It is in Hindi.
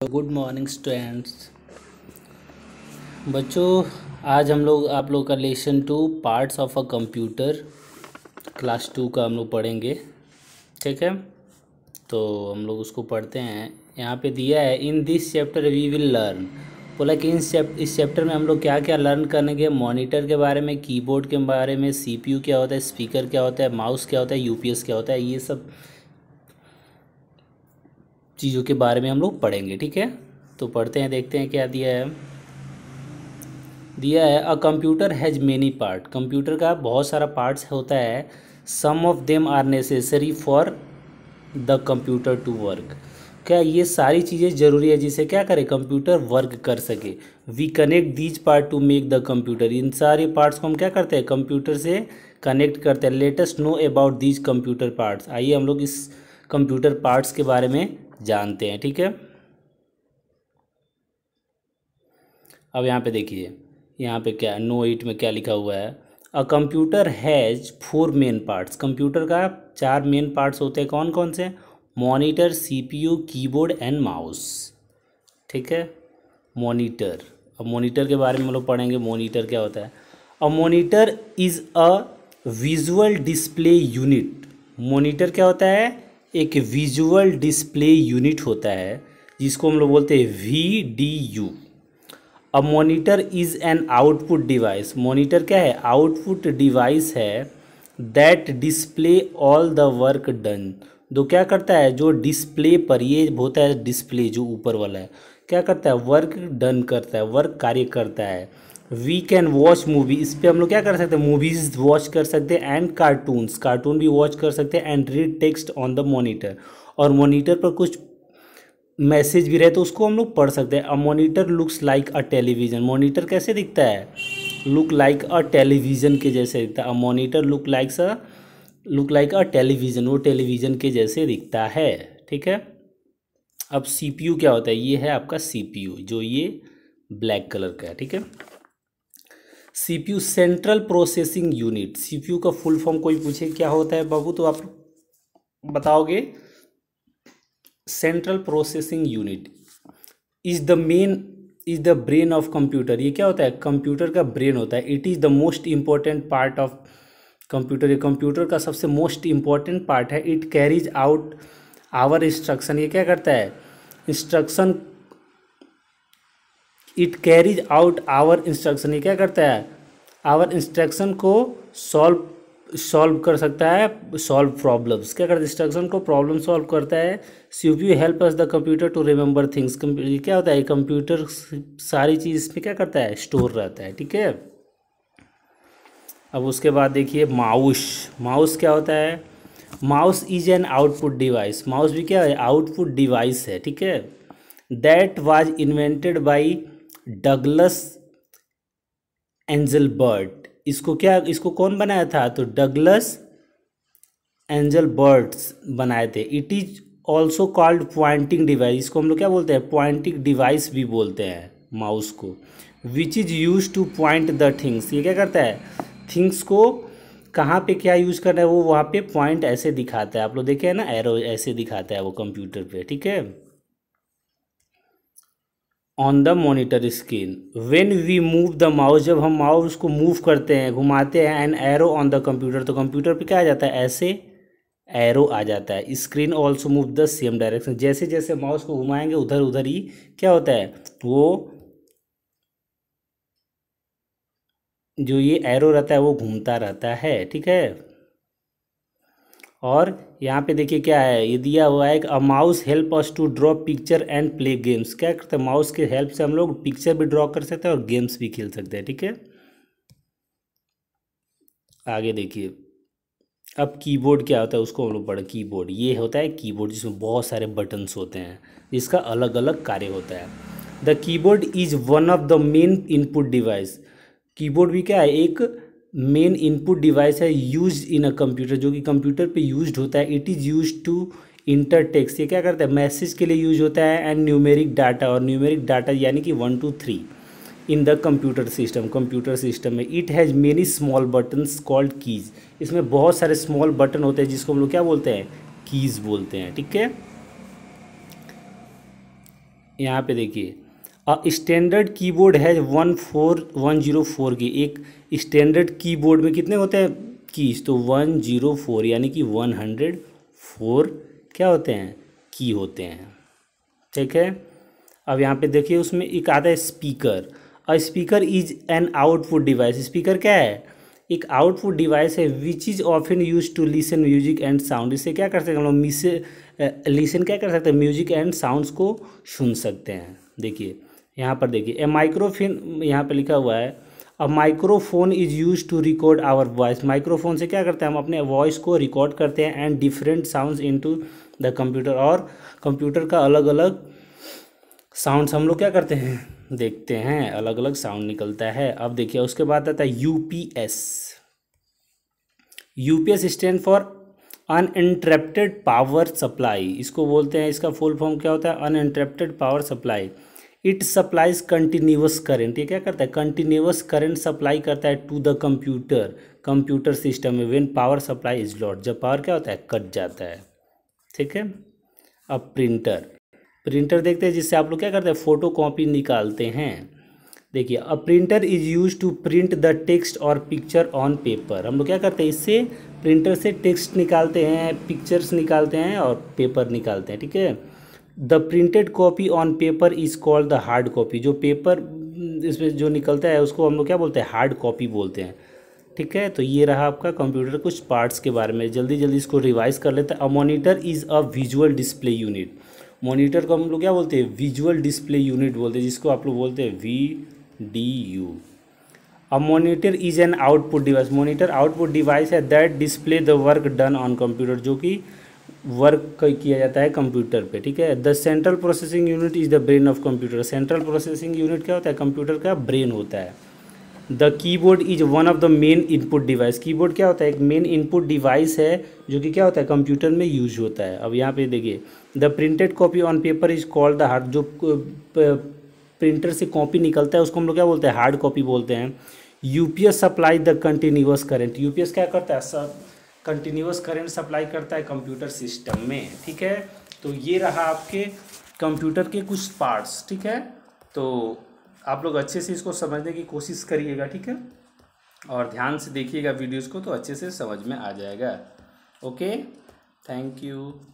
तो गुड मॉर्निंग स्टूडेंट्स बच्चों आज हम लोग आप लोग का lesson two parts of a computer class two का हम लोग पढ़ेंगे ठीक है तो हम लोग उसको पढ़ते हैं यहाँ पे दिया है in this chapter we will learn बोला कि इन इस चैप्टर में हम लोग क्या क्या लर्न करेंगे मॉनिटर के बारे में कीबोर्ड के बारे में सीपीयू क्या होता है स्पीकर क्या होता है माउस क्या होता है यूपीएस क्या होता है ये सब चीज़ों के बारे में हम लोग पढ़ेंगे ठीक है तो पढ़ते हैं देखते हैं क्या दिया है दिया है a computer has many part computer का बहुत सारा पार्ट्स होता है some of them are necessary for the computer to work क्या ये सारी चीज़ें ज़रूरी है जिसे क्या करे कंप्यूटर वर्क कर सके we connect these part to make the computer इन सारे पार्ट्स को हम क्या करते हैं कंप्यूटर से कनेक्ट करते हैं latest know about these computer parts आइए हम लोग इस कंप्यूटर पार्ट्स के बारे में जानते हैं ठीक है अब यहाँ पे देखिए यहाँ पे क्या नो एट में क्या लिखा हुआ है a computer has four main parts computer का चार मेन पार्ट्स होते हैं कौन कौन से monitor CPU keyboard and mouse ठीक है मॉनिटर अब मॉनिटर के बारे में हम लोग पढ़ेंगे मॉनिटर क्या होता है a monitor is a visual display unit monitor क्या होता है एक विजुअल डिस्प्ले यूनिट होता है जिसको हम लोग बोलते हैं वी डी यू अब monitor is an output device monitor क्या है आउटपुट डिवाइस है that display all the work done दो क्या करता है जो डिस्प्ले पर ये होता है डिस्प्ले जो ऊपर वाला है क्या करता है वर्क डन करता है वर्क कार्य करता है वी कैन वॉच मूवी इस पर हम लोग क्या कर सकते हैं मूवीज़ वॉच कर सकते हैं एंड कार्टून कार्टून भी वॉच कर सकते हैं and read text on the monitor और मोनीटर पर कुछ मैसेज भी रहे तो उसको हम लोग पढ़ सकते हैं a monitor looks like a television monitor कैसे दिखता है लुक लाइक अ टेलीविज़न के जैसे दिखता है a monitor look likes a look like a television वो टेलीविज़न के जैसे दिखता है ठीक है अब यू क्या होता है ये है आपका यू जो ये ब्लैक कलर का है ठीक है CPU central processing unit CPU का फुल फॉर्म कोई पूछे क्या होता है बाबू तो आप बताओगे central processing unit is the main is the brain of computer ये क्या होता है कंप्यूटर का ब्रेन होता है it is the most important part of computer ये कंप्यूटर का सबसे मोस्ट इम्पॉर्टेंट पार्ट है it carries out our instruction ये क्या करता है instruction it carries out our instruction ये क्या करता है आवर इंस्ट्रक्शन को सॉल्व सॉल्व कर सकता है सॉल्व प्रॉब्लम्स क्या करता है इंस्ट्रक्शन को प्रॉब्लम सॉल्व करता है C U help us the computer to remember things क्या होता है कंप्यूटर सारी चीज़ इसमें क्या करता है स्टोर रहता है ठीक है अब उसके बाद देखिए माउस माउस क्या होता है mouse is an output device mouse भी क्या है आउटपुट डिवाइस है ठीक है that was invented by Douglas Engelbart इसको क्या इसको कौन बनाया था तो डगलस एंजलबर्ट्स बनाए थे it is also called pointing device इसको हम लोग क्या बोलते हैं पॉइंटिंग डिवाइस भी बोलते हैं माउस को which is use to point the things ये क्या करता है थिंग्स को कहाँ पे क्या यूज़ करना है वो वहाँ पे पॉइंट ऐसे दिखाता है आप लोग देखे हैं ना एरो ऐसे दिखाता है वो कंप्यूटर पे ठीक है on the monitor screen when we move the mouse जब हम माउस को मूव करते हैं घुमाते हैं and arrow on the computer तो कंप्यूटर पे क्या आ जाता है ऐसे एरो आ जाता है screen also move the same direction जैसे जैसे माउस को घुमाएंगे उधर उधर ही क्या होता है वो जो ये एरो रहता है वो घूमता रहता है ठीक है और यहाँ पे देखिए क्या है ये दिया हुआ है a mouse help us to draw picture and play games क्या करते हैं माउस के हेल्प से हम लोग पिक्चर भी ड्रॉ कर सकते हैं और गेम्स भी खेल सकते हैं ठीक है आगे देखिए अब कीबोर्ड क्या होता है उसको हम लोग की कीबोर्ड ये होता है कीबोर्ड जिसमें बहुत सारे बटन्स होते हैं इसका अलग अलग कार्य होता है the keyboard is one of the main input device keyboard भी क्या है एक मेन इनपुट डिवाइस है यूज इन अ कंप्यूटर जो कि कंप्यूटर पे यूज होता है it is use to enter text ये क्या करता है मैसेज के लिए यूज होता है एंड न्यूमेरिक डाटा और न्यूमेरिक डाटा यानी कि one two three in the computer system computer system में it has many small button called keys इसमें बहुत सारे स्मॉल बटन होते हैं जिसको हम लोग क्या बोलते हैं कीज़ बोलते हैं ठीक है यहाँ पे देखिए स्टैंडर्ड कीबोर्ड है one four one zero four की एक स्टैंडर्ड कीबोर्ड में कितने होते हैं कीज तो वन जीरो फोर यानी कि वन हंड्रेड फोर क्या होते हैं की होते हैं ठीक है अब यहाँ पे देखिए उसमें एक आता है speaker a speaker is an output device speaker क्या है एक आउटपुट डिवाइस है which is often use to listen music and sound इसे क्या कर सकते हैं हम लोग मिस लिसन क्या कर सकते हैं म्यूजिक एंड साउंड्स को सुन सकते हैं देखिए यहाँ पर देखिए ए माइक्रोफिन यहाँ पर लिखा हुआ है अब microphone is use to record our voice microphone से क्या करते हैं हम अपने वॉइस को रिकॉर्ड करते हैं and different sound into the computer और कंप्यूटर का अलग अलग साउंड्स हम लोग क्या करते हैं देखते हैं अलग अलग साउंड निकलता है अब देखिए उसके बाद आता है U P S U P S stand for uninterrupted power supply इसको बोलते हैं इसका फुल फॉर्म क्या होता है uninterrupted power supply it supplies continuous current ये क्या करता है कंटिन्यूस करेंट सप्लाई करता है to the computer computer system में when power supply is lost जब पावर क्या होता है कट जाता है ठीक है अब प्रिंटर प्रिंटर देखते हैं जिससे आप लोग क्या करते हैं फ़ोटो कॉपी निकालते हैं देखिए a printer is use to print the text और पिक्चर ऑन पेपर हम लोग क्या करते हैं इससे प्रिंटर से टेक्स्ट निकालते हैं पिक्चर्स निकालते हैं और पेपर निकालते हैं ठीक है the printed copy on paper is called the hard copy जो पेपर इसमें जो निकलता है उसको हम लोग क्या बोलते हैं हार्ड कॉपी बोलते हैं ठीक है तो ये रहा आपका कंप्यूटर कुछ पार्ट्स के बारे में जल्दी जल्दी इसको रिवाइज कर लेते हैं a monitor is a visual display unit monitor को हम लोग क्या बोलते हैं विजुअल डिस्प्ले यूनिट बोलते हैं जिसको आप लोग बोलते हैं V D U a monitor is an output device monitor output device है that display the work done on computer जो कि वर्क किया जाता है कंप्यूटर पे ठीक है the central processing unit is the brain of computer central processing unit क्या होता है कंप्यूटर का ब्रेन होता है the keyboard is one of the main input device keyboard क्या होता है एक मेन इनपुट डिवाइस है जो कि क्या होता है कंप्यूटर में यूज होता है अब यहाँ पे देखिए the printed copy on paper is called the hard जो प्रिंटर से कॉपी निकलता है उसको हम लोग क्या बोलते हैं हार्ड कॉपी बोलते हैं UPS supply the continuous current UPS क्या करता है सब कंटिन्यूस करंट सप्लाई करता है कंप्यूटर सिस्टम में ठीक है तो ये रहा आपके कंप्यूटर के कुछ पार्ट्स ठीक है तो आप लोग अच्छे से इसको समझने की कोशिश करिएगा ठीक है और ध्यान से देखिएगा वीडियोज़ को तो अच्छे से समझ में आ जाएगा ओके थैंक यू